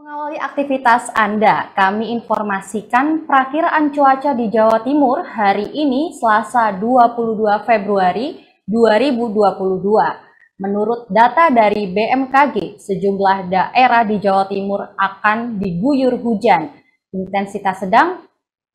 mengawali aktivitas Anda, kami informasikan perakiran cuaca di Jawa Timur hari ini Selasa 22 Februari 2022. Menurut data dari BMKG, sejumlah daerah di Jawa Timur akan diguyur hujan, intensitas sedang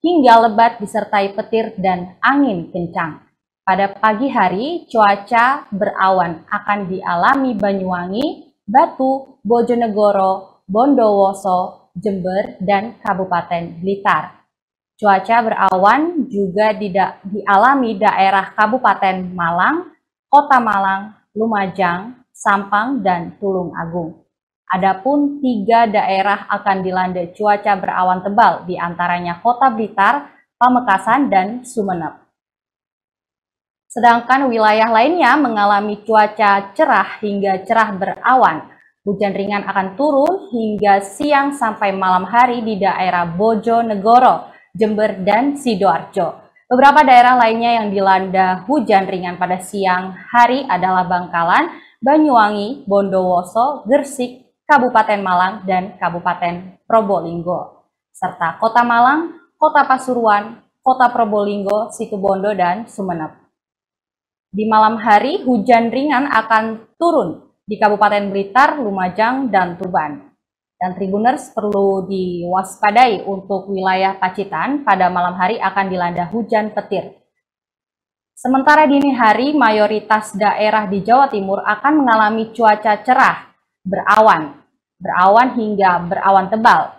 hingga lebat disertai petir dan angin kencang. Pada pagi hari, cuaca berawan akan dialami Banyuwangi, Batu, Bojonegoro, Bondowoso, Jember, dan Kabupaten Blitar. Cuaca berawan juga dialami daerah Kabupaten Malang, Kota Malang, Lumajang, Sampang, dan Tulung Agung. Adapun tiga daerah akan dilanda cuaca berawan tebal, diantaranya Kota Blitar, Pamekasan, dan Sumeneb. Sedangkan wilayah lainnya mengalami cuaca cerah hingga cerah berawan, Hujan ringan akan turun hingga siang sampai malam hari di daerah Bojonegoro, Jember, dan Sidoarjo. Beberapa daerah lainnya yang dilanda hujan ringan pada siang hari adalah Bangkalan, Banyuwangi, Bondowoso, Gersik, Kabupaten Malang, dan Kabupaten Probolinggo, serta Kota Malang, Kota Pasuruan, Kota Probolinggo, Situbondo, dan Sumeneb. Di malam hari, hujan ringan akan turun di Kabupaten Blitar, Lumajang, dan Tuban. Dan Tribuners perlu diwaspadai untuk wilayah Pacitan pada malam hari akan dilanda hujan petir. Sementara dini hari, mayoritas daerah di Jawa Timur akan mengalami cuaca cerah, berawan, berawan hingga berawan tebal,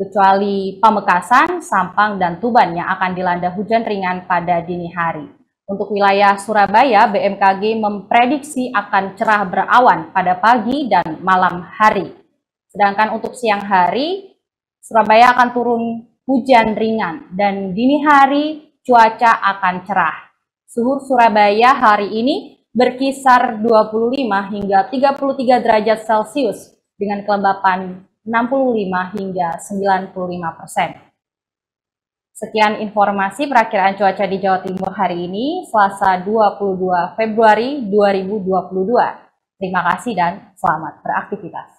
kecuali Pamekasan, Sampang, dan Tuban yang akan dilanda hujan ringan pada dini hari. Untuk wilayah Surabaya, BMKG memprediksi akan cerah berawan pada pagi dan malam hari. Sedangkan untuk siang hari, Surabaya akan turun hujan ringan dan dini hari cuaca akan cerah. Suhu Surabaya hari ini berkisar 25 hingga 33 derajat Celcius dengan kelembapan 65 hingga 95 persen. Sekian informasi perakiraan cuaca di Jawa Timur hari ini, Selasa 22 Februari 2022. Terima kasih dan selamat beraktivitas.